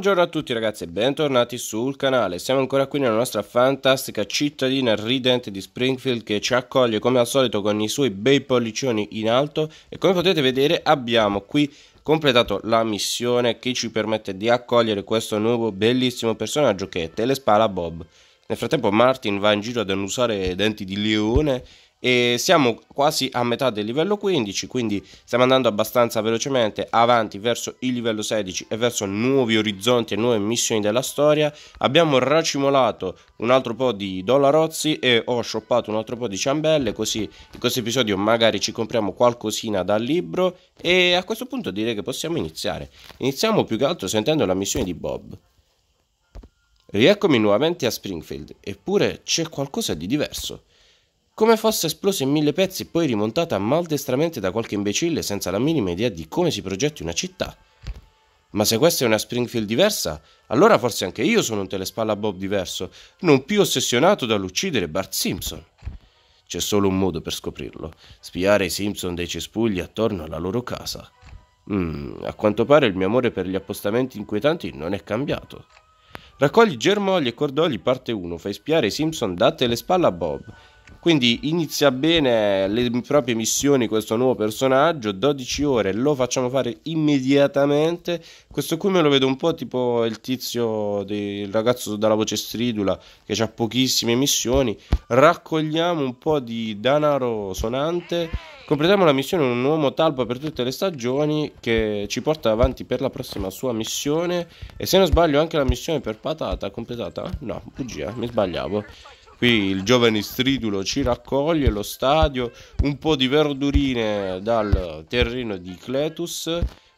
Buongiorno a tutti ragazzi e bentornati sul canale, siamo ancora qui nella nostra fantastica cittadina ridente di Springfield che ci accoglie come al solito con i suoi bei pollicioni in alto e come potete vedere abbiamo qui completato la missione che ci permette di accogliere questo nuovo bellissimo personaggio che è Telespala Bob. Nel frattempo Martin va in giro ad annusare denti di leone e siamo quasi a metà del livello 15 quindi stiamo andando abbastanza velocemente avanti verso il livello 16 e verso nuovi orizzonti e nuove missioni della storia abbiamo racimolato un altro po' di dollarozzi e ho shoppato un altro po' di ciambelle così in questo episodio magari ci compriamo qualcosina dal libro e a questo punto direi che possiamo iniziare iniziamo più che altro sentendo la missione di Bob Rieccomi nuovamente a Springfield, eppure c'è qualcosa di diverso come fosse esplosa in mille pezzi e poi rimontata maldestramente da qualche imbecille senza la minima idea di come si progetti una città. Ma se questa è una Springfield diversa, allora forse anche io sono un telespalla Bob diverso, non più ossessionato dall'uccidere Bart Simpson. C'è solo un modo per scoprirlo, spiare i Simpson dei cespugli attorno alla loro casa. Mm, a quanto pare il mio amore per gli appostamenti inquietanti non è cambiato. Raccogli germogli e cordogli parte 1, fai spiare i Simpson da telespalla a Bob, quindi inizia bene le proprie missioni questo nuovo personaggio, 12 ore, lo facciamo fare immediatamente. Questo qui me lo vedo un po' tipo il tizio, del ragazzo dalla voce stridula che ha pochissime missioni. Raccogliamo un po' di danaro sonante, completiamo la missione un uomo talpa per tutte le stagioni che ci porta avanti per la prossima sua missione. E se non sbaglio anche la missione per patata completata? No, bugia, mi sbagliavo. Qui il giovane stridulo ci raccoglie lo stadio, un po' di verdurine dal terreno di Cletus,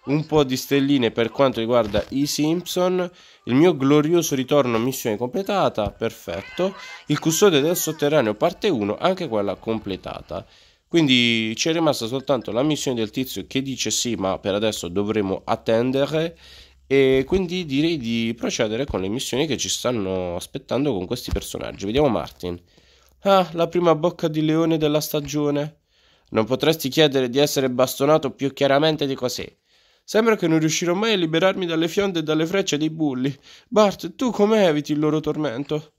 un po' di stelline per quanto riguarda i Simpson, il mio glorioso ritorno a missione completata, perfetto, il custode del sotterraneo parte 1, anche quella completata. Quindi ci è rimasta soltanto la missione del tizio che dice sì, ma per adesso dovremo attendere e quindi direi di procedere con le missioni che ci stanno aspettando con questi personaggi. Vediamo Martin. Ah, la prima bocca di leone della stagione. Non potresti chiedere di essere bastonato più chiaramente di così. Sembra che non riuscirò mai a liberarmi dalle fionde e dalle frecce dei bulli. Bart, tu come eviti il loro tormento?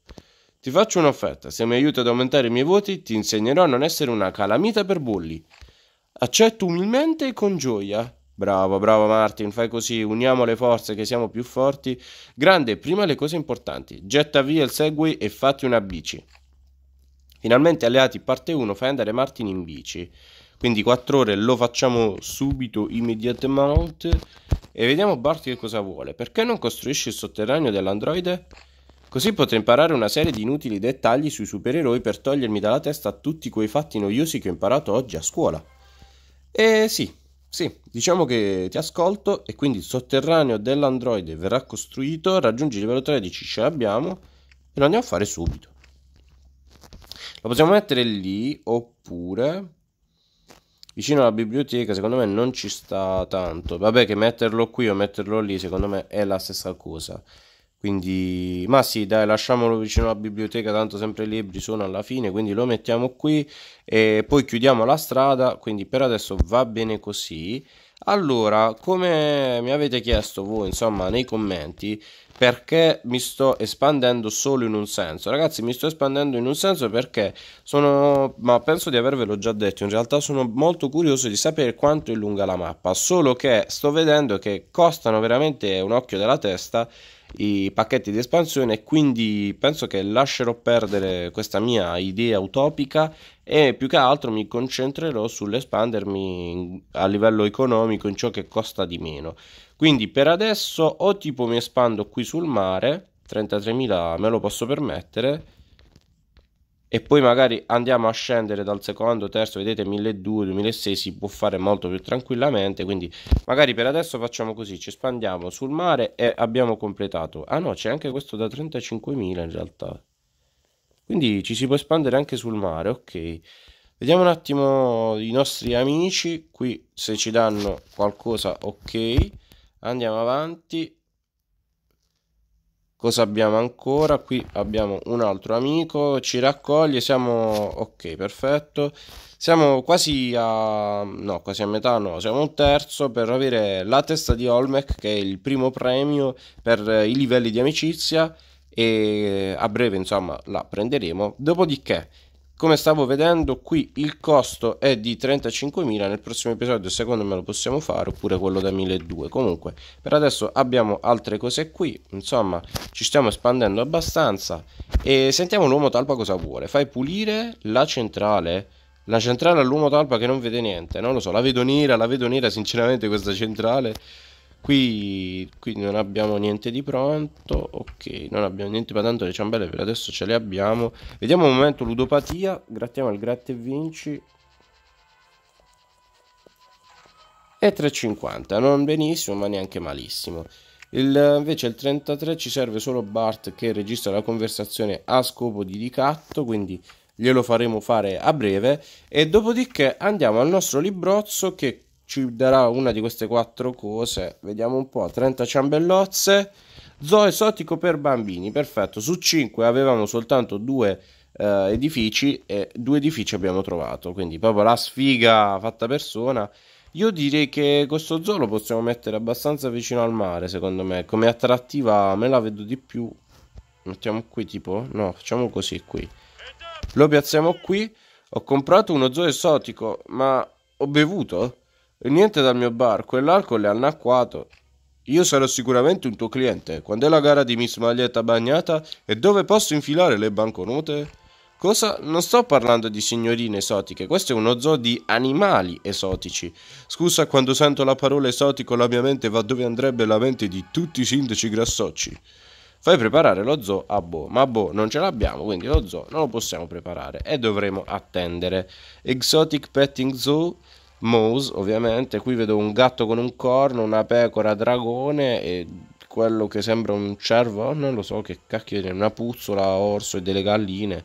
Ti faccio un'offerta. Se mi aiuti ad aumentare i miei voti, ti insegnerò a non essere una calamita per bulli. Accetto umilmente e con gioia. Bravo, bravo Martin, fai così, uniamo le forze che siamo più forti. Grande, prima le cose importanti. Getta via il Segway e fatti una bici. Finalmente alleati parte 1, fai andare Martin in bici. Quindi 4 ore lo facciamo subito, immediatamente. E vediamo Bart che cosa vuole. Perché non costruisci il sotterraneo dell'androide? Così potrei imparare una serie di inutili dettagli sui supereroi per togliermi dalla testa tutti quei fatti noiosi che ho imparato oggi a scuola. E eh sì, sì, diciamo che ti ascolto e quindi il sotterraneo dell'androide verrà costruito, raggiungi il livello 13, ce l'abbiamo e lo andiamo a fare subito. Lo possiamo mettere lì oppure vicino alla biblioteca secondo me non ci sta tanto. Vabbè che metterlo qui o metterlo lì secondo me è la stessa cosa. Quindi, ma sì, dai, lasciamolo vicino alla biblioteca, tanto sempre i libri sono alla fine, quindi lo mettiamo qui e poi chiudiamo la strada, quindi per adesso va bene così. Allora, come mi avete chiesto voi, insomma, nei commenti, perché mi sto espandendo solo in un senso. Ragazzi, mi sto espandendo in un senso perché sono, ma penso di avervelo già detto, in realtà sono molto curioso di sapere quanto è lunga la mappa, solo che sto vedendo che costano veramente un occhio della testa i pacchetti di espansione quindi penso che lascerò perdere questa mia idea utopica e più che altro mi concentrerò sull'espandermi a livello economico in ciò che costa di meno quindi per adesso o tipo mi espando qui sul mare, 33.000 me lo posso permettere, e poi magari andiamo a scendere dal secondo, terzo, vedete 1200, 2006 si può fare molto più tranquillamente, quindi magari per adesso facciamo così, ci espandiamo sul mare e abbiamo completato. Ah no, c'è anche questo da 35.000 in realtà. Quindi ci si può espandere anche sul mare, ok. Vediamo un attimo i nostri amici, qui se ci danno qualcosa, ok. Andiamo avanti. Cosa abbiamo ancora? Qui abbiamo un altro amico, ci raccoglie, siamo... ok, perfetto. Siamo quasi a... no, quasi a metà, no, siamo un terzo per avere la testa di Olmec, che è il primo premio per i livelli di amicizia e a breve, insomma, la prenderemo. Dopodiché come stavo vedendo qui il costo è di 35.000 nel prossimo episodio secondo me lo possiamo fare oppure quello da 1.200 comunque per adesso abbiamo altre cose qui insomma ci stiamo espandendo abbastanza e sentiamo l'uomo talpa cosa vuole fai pulire la centrale la centrale all'uomo talpa che non vede niente non lo so la vedo nera la vedo nera sinceramente questa centrale Qui, qui, non abbiamo niente di pronto ok non abbiamo niente ma tanto le ciambelle per adesso ce le abbiamo vediamo un momento ludopatia grattiamo il gratta e vinci e 3,50 non benissimo ma neanche malissimo il, invece il 33 ci serve solo Bart che registra la conversazione a scopo di ricatto quindi glielo faremo fare a breve e dopodiché andiamo al nostro librozzo che ci darà una di queste quattro cose. Vediamo un po': 30 ciambellozze, zoo esotico per bambini. Perfetto, su 5 avevamo soltanto due eh, edifici e due edifici abbiamo trovato, quindi proprio la sfiga fatta persona. Io direi che questo zoo lo possiamo mettere abbastanza vicino al mare, secondo me. Come attrattiva me la vedo di più. Mettiamo qui tipo? No, facciamo così qui. Lo piazziamo qui. Ho comprato uno zoo esotico, ma ho bevuto? Niente dal mio bar, quell'alcol è annacquato. Io sarò sicuramente un tuo cliente. Quando è la gara di Miss Maglietta Bagnata e dove posso infilare le banconote? Cosa? Non sto parlando di signorine esotiche, questo è uno zoo di animali esotici. Scusa, quando sento la parola esotico la mia mente va dove andrebbe la mente di tutti i sindaci grassocci. Fai preparare lo zoo a Bo, ma Bo non ce l'abbiamo, quindi lo zoo non lo possiamo preparare e dovremo attendere. Exotic Petting Zoo Mouse ovviamente, qui vedo un gatto con un corno, una pecora dragone e quello che sembra un cervo, non lo so che cacchio è, una puzzola, orso e delle galline.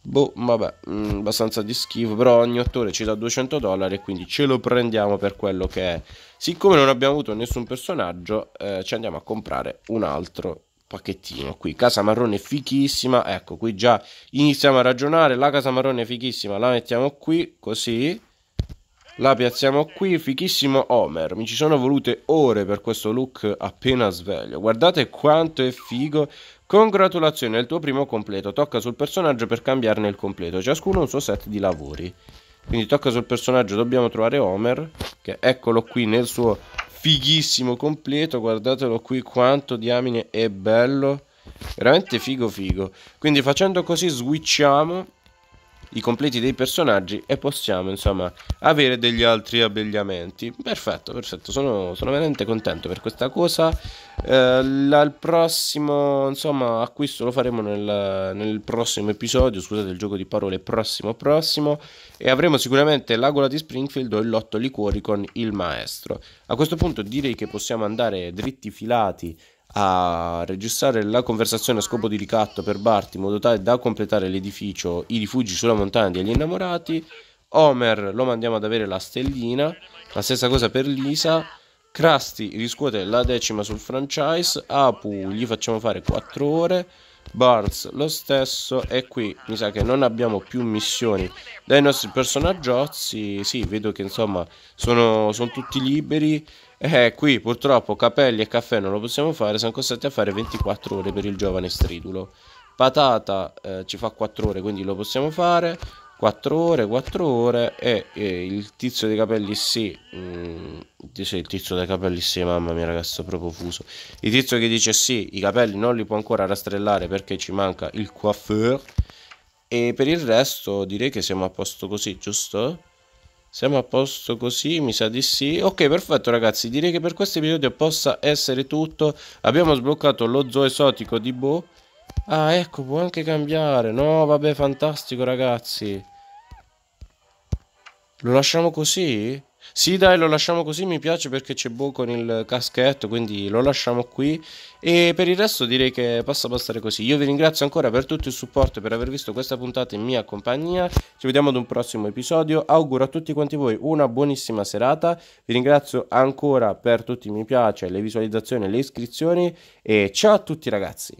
Boh, vabbè, mh, mm, abbastanza di schifo, però ogni attore ci dà 200 dollari e quindi ce lo prendiamo per quello che è. Siccome non abbiamo avuto nessun personaggio, eh, ci andiamo a comprare un altro pacchettino qui casa marrone fichissima ecco qui già iniziamo a ragionare la casa marrone fichissima la mettiamo qui così la piazziamo qui, fichissimo Homer. Mi ci sono volute ore per questo look appena sveglio. Guardate quanto è figo. Congratulazioni, è il tuo primo completo. Tocca sul personaggio per cambiarne il completo. Ciascuno un suo set di lavori. Quindi tocca sul personaggio, dobbiamo trovare Homer, che eccolo qui nel suo fighissimo completo, guardatelo qui quanto diamine è bello, veramente figo figo. Quindi facendo così switchiamo i completi dei personaggi e possiamo insomma avere degli altri abbigliamenti perfetto perfetto sono, sono veramente contento per questa cosa eh, la, il prossimo insomma acquisto lo faremo nel, nel, prossimo episodio scusate il gioco di parole prossimo prossimo e avremo sicuramente l'agola di Springfield o il lotto liquori con il maestro a questo punto direi che possiamo andare dritti filati a registrare la conversazione a scopo di ricatto per Bart in modo tale da completare l'edificio I rifugi sulla montagna degli innamorati. Homer lo mandiamo ad avere la stellina, la stessa cosa per Lisa. Krusty riscuote la decima sul franchise, Apu gli facciamo fare 4 ore. Burns lo stesso e qui mi sa che non abbiamo più missioni dai nostri personaggiozzi sì vedo che insomma sono, sono tutti liberi eh, qui purtroppo capelli e caffè non lo possiamo fare siamo costretti a fare 24 ore per il giovane stridulo patata eh, ci fa 4 ore quindi lo possiamo fare 4 ore, 4 ore e, e il tizio dei capelli sì, mh, mm, dice il tizio dei capelli sì, mamma mia ragazzo, proprio fuso. Il tizio che dice sì, i capelli non li può ancora rastrellare perché ci manca il coiffeur e per il resto direi che siamo a posto così, giusto? Siamo a posto così, mi sa di sì. Ok, perfetto ragazzi, direi che per questo episodio possa essere tutto. Abbiamo sbloccato lo zoo esotico di Bo Ah, ecco, può anche cambiare. No, vabbè, fantastico, ragazzi. Lo lasciamo così? Sì, dai, lo lasciamo così, mi piace perché c'è Bo con il caschetto, quindi lo lasciamo qui. E per il resto direi che possa bastare così. Io vi ringrazio ancora per tutto il supporto e per aver visto questa puntata in mia compagnia. Ci vediamo ad un prossimo episodio. Auguro a tutti quanti voi una buonissima serata. Vi ringrazio ancora per tutti i mi piace, le visualizzazioni e le iscrizioni. E ciao a tutti ragazzi!